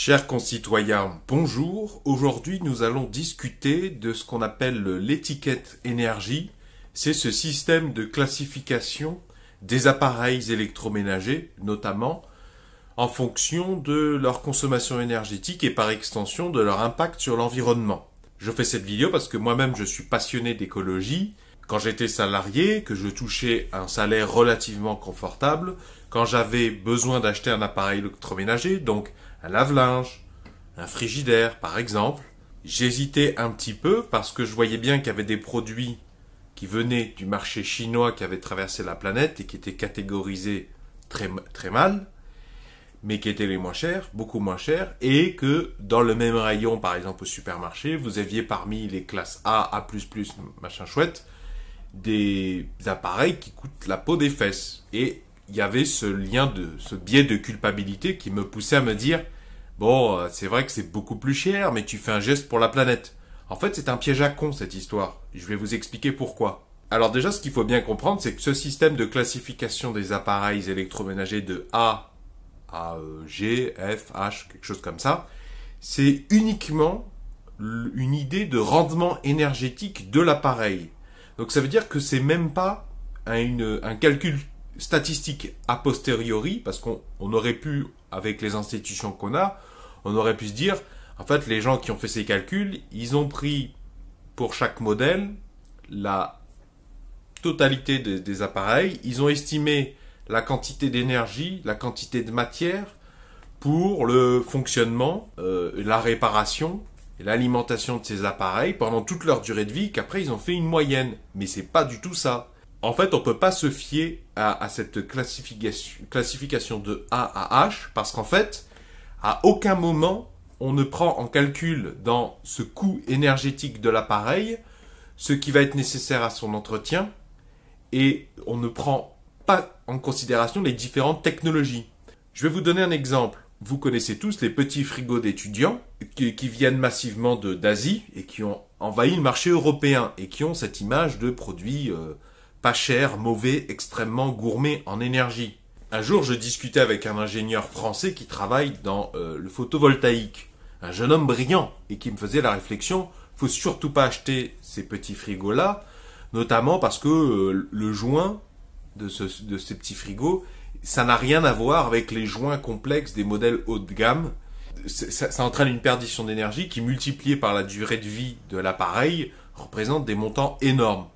Chers concitoyens, bonjour. Aujourd'hui, nous allons discuter de ce qu'on appelle l'étiquette énergie. C'est ce système de classification des appareils électroménagers, notamment en fonction de leur consommation énergétique et par extension de leur impact sur l'environnement. Je fais cette vidéo parce que moi-même je suis passionné d'écologie. Quand j'étais salarié, que je touchais un salaire relativement confortable, quand j'avais besoin d'acheter un appareil électroménager, donc un lave-linge, un frigidaire par exemple. J'hésitais un petit peu parce que je voyais bien qu'il y avait des produits qui venaient du marché chinois qui avaient traversé la planète et qui étaient catégorisés très, très mal, mais qui étaient les moins chers, beaucoup moins chers, et que dans le même rayon, par exemple au supermarché, vous aviez parmi les classes A, A++, machin chouette, des appareils qui coûtent la peau des fesses. Et il y avait ce lien de ce biais de culpabilité qui me poussait à me dire bon euh, c'est vrai que c'est beaucoup plus cher mais tu fais un geste pour la planète. En fait c'est un piège à con cette histoire. Je vais vous expliquer pourquoi. Alors déjà ce qu'il faut bien comprendre c'est que ce système de classification des appareils électroménagers de A à euh, G, F, H, quelque chose comme ça, c'est uniquement une idée de rendement énergétique de l'appareil. Donc ça veut dire que c'est même pas un calcul statistiques a posteriori, parce qu'on aurait pu, avec les institutions qu'on a, on aurait pu se dire, en fait, les gens qui ont fait ces calculs, ils ont pris pour chaque modèle la totalité des, appareils, ils ont estimé la quantité d'énergie, la quantité de matière pour le fonctionnement, euh, la réparation et l'alimentation de ces appareils pendant toute leur durée de vie, qu'après ils ont fait une moyenne. Mais c'est pas du tout ça en fait, on peut pas se fier à, cette classification, de A à H, parce qu'en fait, à aucun moment, on ne prend en calcul dans ce coût énergétique de l'appareil ce qui va être nécessaire à son entretien, et on ne prend pas en considération les différentes technologies. Je vais vous donner un exemple. Vous connaissez tous les petits frigos d'étudiants qui, viennent massivement d'Asie et qui ont envahi le marché européen et qui ont cette image de produits euh, pas cher, mauvais, extrêmement gourmé en énergie. Un jour, je discutais avec un ingénieur français qui travaille dans euh, le photovoltaïque. Un jeune homme brillant et qui me faisait la réflexion, faut surtout pas acheter ces petits frigos-là, notamment parce que euh, le joint de, de ces petits frigos, ça n'a rien à voir avec les joints complexes des modèles haut de gamme. Ça, ça, entraîne une perdition d'énergie qui, multipliée par la durée de vie de l'appareil, représente des montants énormes.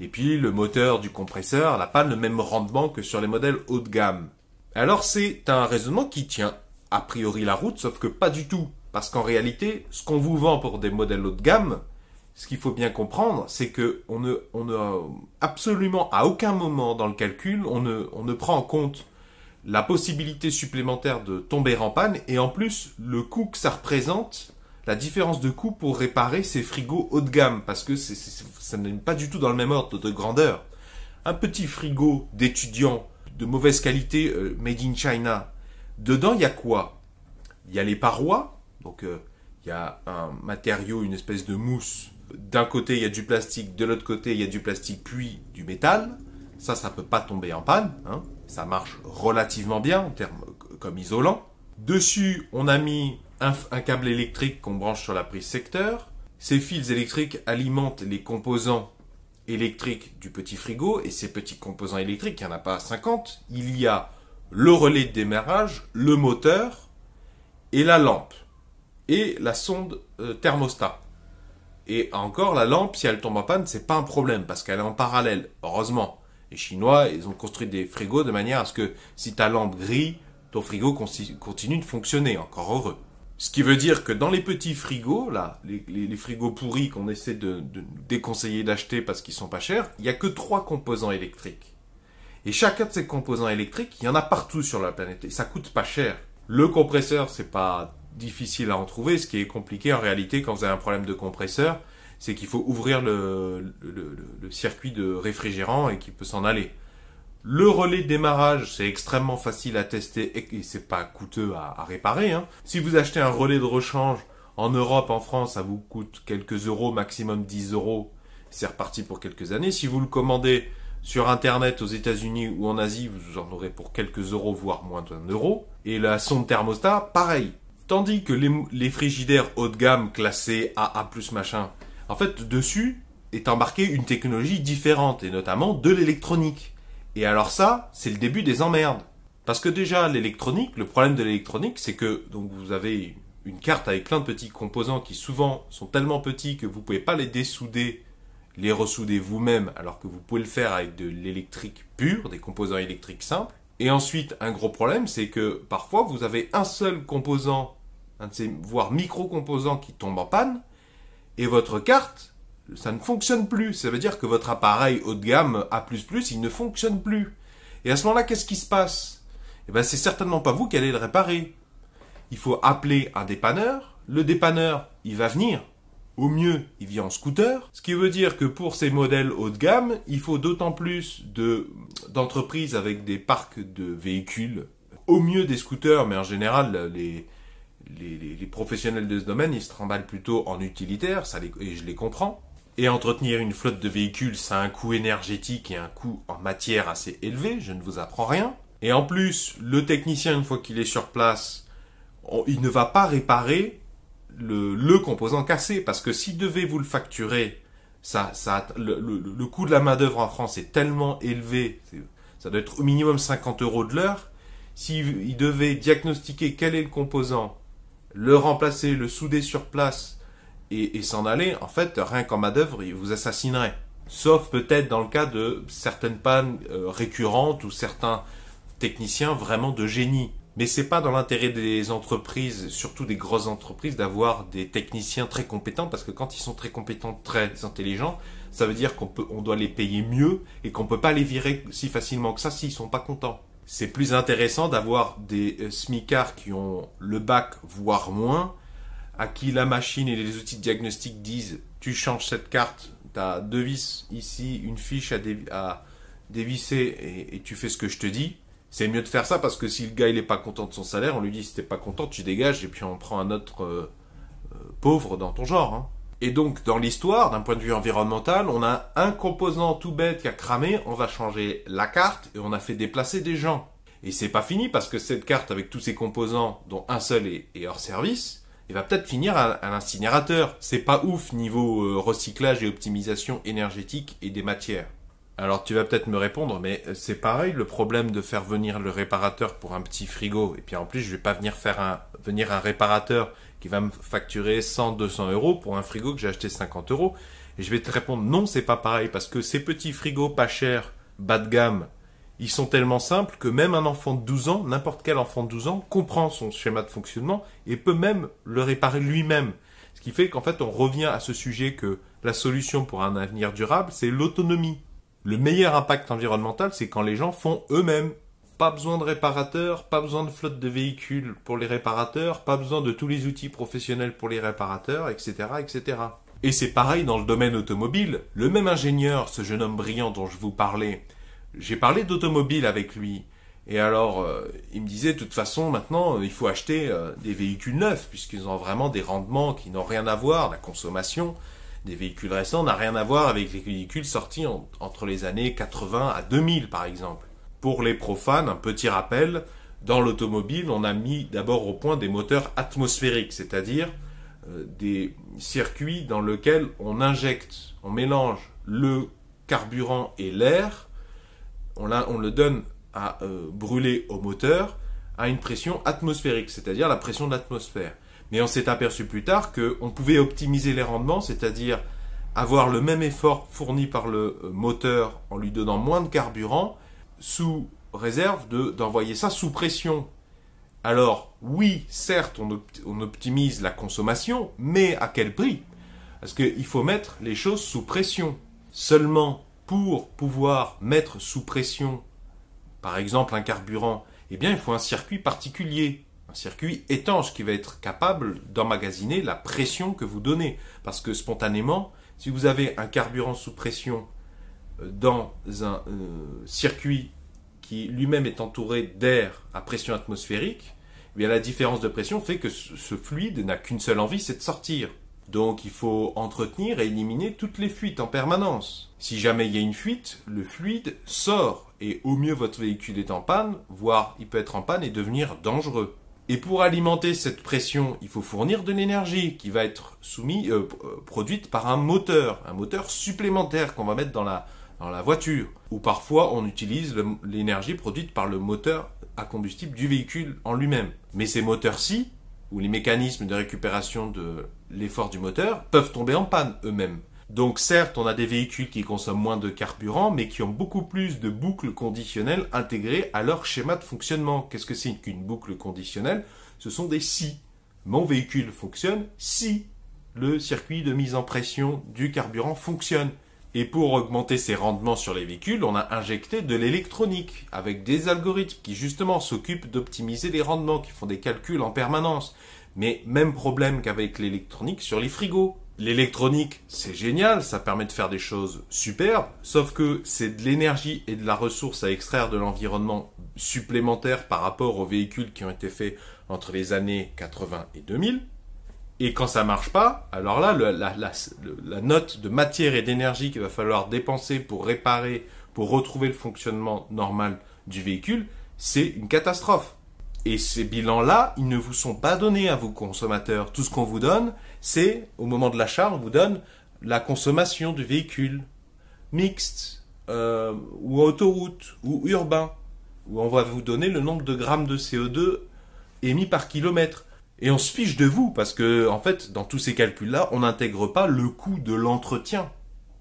Et puis le moteur du compresseur n'a pas le même rendement que sur les modèles haut de gamme. Alors c'est un raisonnement qui tient a priori la route, sauf que pas du tout. Parce qu'en réalité, ce qu'on vous vend pour des modèles haut de gamme, ce qu'il faut bien comprendre, c'est que on ne, on ne, absolument à aucun moment dans le calcul, on ne, on ne prend en compte la possibilité supplémentaire de tomber en panne et en plus le coût que ça représente la différence de coût pour réparer ces frigos haut de gamme, parce que c'est, ça n'est pas du tout dans le même ordre de grandeur. Un petit frigo d'étudiant de mauvaise qualité, euh, made in China, dedans, il y a quoi Il y a les parois, donc euh, il y a un matériau, une espèce de mousse. D'un côté, il y a du plastique, de l'autre côté, il y a du plastique, puis du métal. Ça, ça peut pas tomber en panne. Hein. Ça marche relativement bien en termes euh, comme isolant. Dessus, on a mis un, câble électrique qu'on branche sur la prise secteur. Ces fils électriques alimentent les composants électriques du petit frigo, et ces petits composants électriques, il n'y en a pas 50, il y a le relais de démarrage, le moteur, et la lampe, et la sonde euh, thermostat. Et encore, la lampe, si elle tombe en panne, c'est pas un problème, parce qu'elle est en parallèle, heureusement. Les Chinois, ils ont construit des frigos de manière à ce que si ta lampe grille, ton frigo continue de fonctionner, encore heureux. Ce qui veut dire que dans les petits frigos, là, les, frigos pourris qu'on essaie de, déconseiller d'acheter parce qu'ils sont pas chers, il y a que trois composants électriques. Et chacun de ces composants électriques, il y en a partout sur la planète et ça coûte pas cher. Le compresseur, c'est pas difficile à en trouver. Ce qui est compliqué en réalité quand vous avez un problème de compresseur, c'est qu'il faut ouvrir le, le circuit de réfrigérant et qu'il peut s'en aller. Le relais de démarrage, c'est extrêmement facile à tester et c'est pas coûteux à, réparer. Hein. Si vous achetez un relais de rechange en Europe, en France, ça vous coûte quelques euros, maximum 10 euros. C'est reparti pour quelques années. Si vous le commandez sur Internet aux États-Unis ou en Asie, vous en aurez pour quelques euros, voire moins d'un euro. Et la sonde thermostat, pareil. Tandis que les, frigidaires haut de gamme classés AA machin, en fait, dessus est embarquée une technologie différente, et notamment de l'électronique. Et alors ça, c'est le début des emmerdes. Parce que déjà, l'électronique, le problème de l'électronique, c'est que donc vous avez une carte avec plein de petits composants qui souvent sont tellement petits que vous ne pouvez pas les dessouder, les ressouder vous-même, alors que vous pouvez le faire avec de l'électrique pure, des composants électriques simples. Et ensuite, un gros problème, c'est que parfois vous avez un seul composant, un de ces, voire micro-composant qui tombe en panne, et votre carte, ça ne fonctionne plus. Ça veut dire que votre appareil haut de gamme A++, il ne fonctionne plus. Et à ce moment-là, qu'est-ce qui se passe Eh bien, c'est certainement pas vous qui allez le réparer. Il faut appeler un dépanneur. Le dépanneur, il va venir. Au mieux, il vient en scooter. Ce qui veut dire que pour ces modèles haut de gamme, il faut d'autant plus de, d'entreprises avec des parcs de véhicules. Au mieux des scooters, mais en général, les, professionnels de ce domaine, ils se tremballent plutôt en utilitaire, ça et je les comprends. Et entretenir une flotte de véhicules, ça a un coût énergétique et un coût en matière assez élevé, je ne vous apprends rien. Et en plus, le technicien, une fois qu'il est sur place, il ne va pas réparer le, composant cassé, parce que si devait vous le facturer, ça, le, le coût de la main-d'œuvre en France est tellement élevé, ça doit être au minimum 50 euros de l'heure. S'il devait diagnostiquer quel est le composant, le remplacer, le souder sur place, et, s'en aller, en fait, rien qu'en main-d'œuvre, ils vous assassinerait. Sauf peut-être dans le cas de certaines pannes euh, récurrentes ou certains techniciens vraiment de génie. Mais c'est pas dans l'intérêt des entreprises, surtout des grosses entreprises, d'avoir des techniciens très compétents parce que quand ils sont très compétents, très intelligents, ça veut dire qu'on on doit les payer mieux et qu'on peut pas les virer si facilement que ça s'ils sont pas contents. C'est plus intéressant d'avoir des euh, SMICAR qui ont le bac voire moins à qui la machine et les outils de diagnostic disent tu changes cette carte, tu as deux vis ici, une fiche à, dévisser et, tu fais ce que je te dis. C'est mieux de faire ça parce que si le gars il est pas content de son salaire, on lui dit si t'es pas content, tu dégages et puis on prend un autre euh, euh, pauvre dans ton genre. Hein. Et donc dans l'histoire, d'un point de vue environnemental, on a un composant tout bête qui a cramé, on va changer la carte et on a fait déplacer des gens. Et c'est pas fini parce que cette carte avec tous ses composants, dont un seul est hors service, il va peut-être finir à, l'incinérateur. C'est pas ouf niveau euh, recyclage et optimisation énergétique et des matières. Alors tu vas peut-être me répondre, mais euh, c'est pareil le problème de faire venir le réparateur pour un petit frigo. Et puis en plus, je vais pas venir faire un, venir un réparateur qui va me facturer 100, 200 euros pour un frigo que j'ai acheté 50 euros. Et je vais te répondre non, c'est pas pareil parce que ces petits frigos pas chers, bas de gamme, ils sont tellement simples que même un enfant de 12 ans, n'importe quel enfant de 12 ans, comprend son schéma de fonctionnement et peut même le réparer lui-même. Ce qui fait qu'en fait, on revient à ce sujet que la solution pour un avenir durable, c'est l'autonomie. Le meilleur impact environnemental, c'est quand les gens font eux-mêmes. Pas besoin de réparateurs, pas besoin de flotte de véhicules pour les réparateurs, pas besoin de tous les outils professionnels pour les réparateurs, etc., etc. Et c'est pareil dans le domaine automobile. Le même ingénieur, ce jeune homme brillant dont je vous parlais, j'ai parlé d'automobile avec lui. Et alors, euh, il me disait, de toute façon, maintenant, euh, il faut acheter euh, des véhicules neufs, puisqu'ils ont vraiment des rendements qui n'ont rien à voir, la consommation des véhicules récents n'a rien à voir avec les véhicules sortis entre les années 80 à 2000, par exemple. Pour les profanes, un petit rappel, dans l'automobile, on a mis d'abord au point des moteurs atmosphériques, c'est-à-dire des circuits dans lesquels on injecte, on mélange le carburant et l'air, on, le donne à euh, brûler au moteur à une pression atmosphérique, c'est-à-dire la pression de l'atmosphère. Mais on s'est aperçu plus tard qu'on pouvait optimiser les rendements, c'est-à-dire avoir le même effort fourni par le euh, moteur en lui donnant moins de carburant, sous réserve d'envoyer ça sous pression. Alors oui, certes, on, on optimise la consommation, mais à quel prix Parce qu'il faut mettre les choses sous pression. Seulement, pour pouvoir mettre sous pression, par exemple, un carburant, eh bien, il faut un circuit particulier, un circuit étanche qui va être capable d'emmagasiner la pression que vous donnez. Parce que spontanément, si vous avez un carburant sous pression euh, dans un euh, circuit qui lui-même est entouré d'air à pression atmosphérique, eh bien, la différence de pression fait que ce fluide n'a qu'une seule envie, c'est de sortir. Donc il faut entretenir et éliminer toutes les fuites en permanence. Si jamais il y a une fuite, le fluide sort et au mieux votre véhicule est en panne, voire il peut être en panne et devenir dangereux. Et pour alimenter cette pression, il faut fournir de l'énergie qui va être soumise, euh, euh, produite par un moteur, un moteur supplémentaire qu'on va mettre dans la, dans la voiture. Ou parfois on utilise l'énergie produite par le moteur à combustible du véhicule en lui-même. Mais ces moteurs-ci, ou les mécanismes de récupération de l'effort du moteur, peuvent tomber en panne eux-mêmes. Donc certes, on a des véhicules qui consomment moins de carburant, mais qui ont beaucoup plus de boucles conditionnelles intégrées à leur schéma de fonctionnement. Qu'est-ce que c'est qu'une boucle conditionnelle Ce sont des si. Mon véhicule fonctionne si le circuit de mise en pression du carburant fonctionne. Et pour augmenter ses rendements sur les véhicules, on a injecté de l'électronique avec des algorithmes qui justement s'occupent d'optimiser les rendements, qui font des calculs en permanence. Mais même problème qu'avec l'électronique sur les frigos. L'électronique, c'est génial, ça permet de faire des choses superbes, sauf que c'est de l'énergie et de la ressource à extraire de l'environnement supplémentaire par rapport aux véhicules qui ont été faits entre les années 80 et 2000. Et quand ça marche pas, alors là, la note de matière et d'énergie qu'il va falloir dépenser pour réparer, pour retrouver le fonctionnement normal du véhicule, c'est une catastrophe. Et ces bilans-là, ils ne vous sont pas donnés à vos consommateurs. Tout ce qu'on vous donne, c'est, au moment de l'achat, on vous donne la consommation du véhicule, mixte, euh, ou autoroute, ou urbain, où on va vous donner le nombre de grammes de CO2 émis par kilomètre. Et on se fiche de vous, parce que, en fait, dans tous ces calculs-là, on n'intègre pas le coût de l'entretien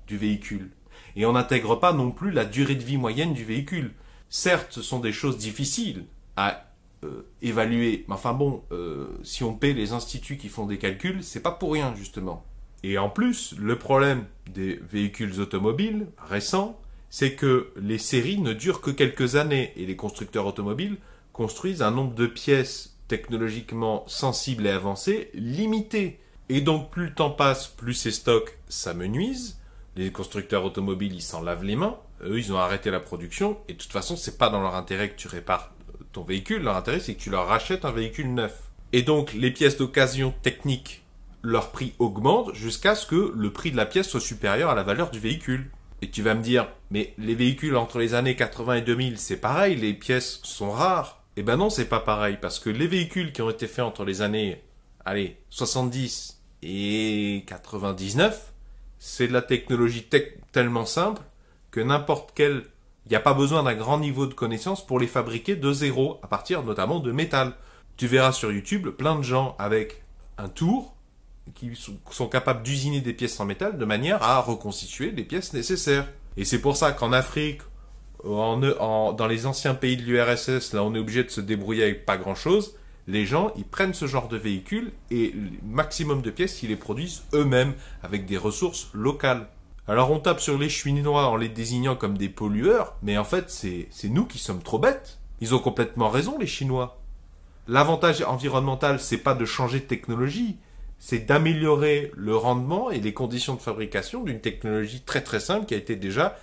du véhicule. Et on n'intègre pas non plus la durée de vie moyenne du véhicule. Certes, ce sont des choses difficiles à euh, évaluer. Mais Enfin bon, euh, si on paie les instituts qui font des calculs, c'est pas pour rien justement. Et en plus, le problème des véhicules automobiles récents, c'est que les séries ne durent que quelques années et les constructeurs automobiles construisent un nombre de pièces technologiquement sensibles et avancées limité. Et donc plus le temps passe, plus ces stocks s'amenuisent. Les constructeurs automobiles, ils s'en lavent les mains. Eux, ils ont arrêté la production. Et de toute façon, c'est pas dans leur intérêt que tu répares ton véhicule, leur intérêt, c'est que tu leur rachètes un véhicule neuf. Et donc, les pièces d'occasion techniques, leur prix augmente jusqu'à ce que le prix de la pièce soit supérieur à la valeur du véhicule. Et tu vas me dire, mais les véhicules entre les années 80 et 2000, c'est pareil, les pièces sont rares. et eh ben non, c'est pas pareil, parce que les véhicules qui ont été faits entre les années, allez, 70 et 99, c'est de la technologie tellement simple que n'importe quel il n'y a pas besoin d'un grand niveau de connaissances pour les fabriquer de zéro, à partir notamment de métal. Tu verras sur YouTube plein de gens avec un tour qui sont capables d'usiner des pièces en métal de manière à reconstituer les pièces nécessaires. Et c'est pour ça qu'en Afrique, dans les anciens pays de l'URSS, là on est obligé de se débrouiller avec pas grand-chose. Les gens, ils prennent ce genre de véhicule et le maximum de pièces, ils les produisent eux-mêmes avec des ressources locales. Alors on tape sur les Chinois en les désignant comme des pollueurs, mais en fait c'est nous qui sommes trop bêtes. Ils ont complètement raison les Chinois. L'avantage environnemental, c'est pas de changer de technologie, c'est d'améliorer le rendement et les conditions de fabrication d'une technologie très très simple qui a été déjà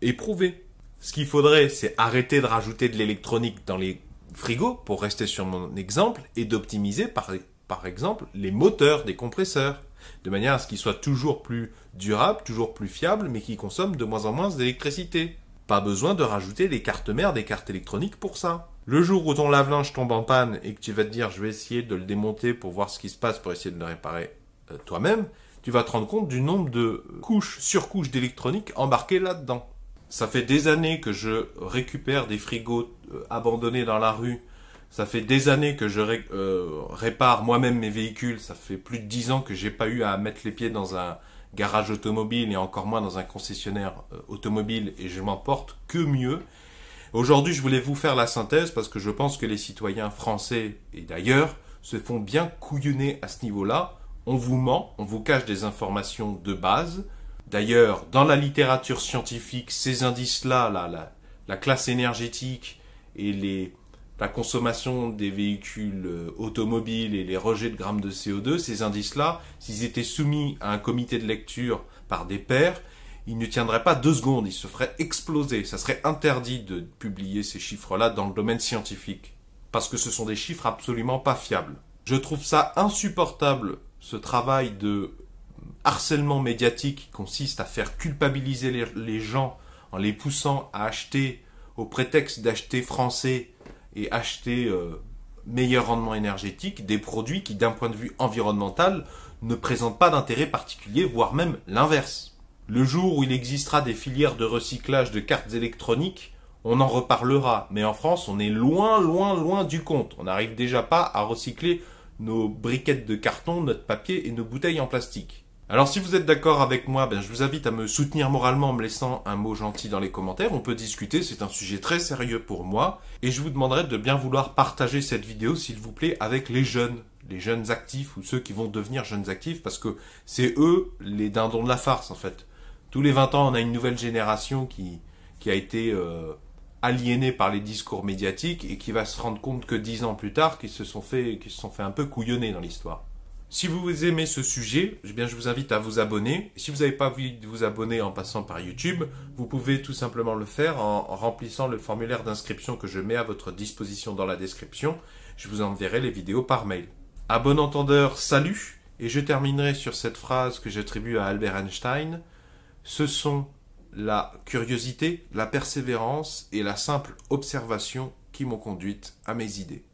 éprouvée. Ce qu'il faudrait, c'est arrêter de rajouter de l'électronique dans les frigos, pour rester sur mon exemple, et d'optimiser par, par exemple les moteurs des compresseurs de manière à ce qu'il soit toujours plus durable, toujours plus fiable, mais qui consomme de moins en moins d'électricité. Pas besoin de rajouter des cartes mères des cartes électroniques pour ça. Le jour où ton lave-linge tombe en panne et que tu vas te dire je vais essayer de le démonter pour voir ce qui se passe pour essayer de le réparer euh, toi-même, tu vas te rendre compte du nombre de couches, sur couches d'électronique embarquées là-dedans. Ça fait des années que je récupère des frigos euh, abandonnés dans la rue ça fait des années que je euh, répare moi-même mes véhicules. Ça fait plus de dix ans que j'ai pas eu à mettre les pieds dans un garage automobile et encore moins dans un concessionnaire euh, automobile et je m'en porte que mieux. Aujourd'hui, je voulais vous faire la synthèse parce que je pense que les citoyens français et d'ailleurs se font bien couillonner à ce niveau-là. On vous ment, on vous cache des informations de base. D'ailleurs, dans la littérature scientifique, ces indices-là, là, la, la classe énergétique et les, la consommation des véhicules euh, automobiles et les rejets de grammes de CO2, ces indices-là, s'ils étaient soumis à un comité de lecture par des pairs, ils ne tiendraient pas deux secondes, ils se feraient exploser. Ça serait interdit de publier ces chiffres-là dans le domaine scientifique, parce que ce sont des chiffres absolument pas fiables. Je trouve ça insupportable, ce travail de harcèlement médiatique qui consiste à faire culpabiliser les gens en les poussant à acheter au prétexte d'acheter français et acheter euh, meilleur rendement énergétique des produits qui, d'un point de vue environnemental, ne présentent pas d'intérêt particulier, voire même l'inverse. Le jour où il existera des filières de recyclage de cartes électroniques, on en reparlera, mais en France, on est loin, loin, loin du compte. On n'arrive déjà pas à recycler nos briquettes de carton, notre papier et nos bouteilles en plastique. Alors si vous êtes d'accord avec moi, ben, je vous invite à me soutenir moralement en me laissant un mot gentil dans les commentaires. On peut discuter, c'est un sujet très sérieux pour moi. Et je vous demanderai de bien vouloir partager cette vidéo, s'il vous plaît, avec les jeunes. Les jeunes actifs ou ceux qui vont devenir jeunes actifs parce que c'est eux les dindons de la farce en fait. Tous les 20 ans, on a une nouvelle génération qui, qui a été euh, aliénée par les discours médiatiques et qui va se rendre compte que 10 ans plus tard qu'ils se sont fait, qu'ils se sont fait un peu couillonner dans l'histoire. Si vous aimez ce sujet, eh bien, je vous invite à vous abonner. Si vous n'avez pas envie de vous abonner en passant par YouTube, vous pouvez tout simplement le faire en, remplissant le formulaire d'inscription que je mets à votre disposition dans la description. Je vous enverrai les vidéos par mail. A bon entendeur, salut Et je terminerai sur cette phrase que j'attribue à Albert Einstein. Ce sont la curiosité, la persévérance et la simple observation qui m'ont conduite à mes idées.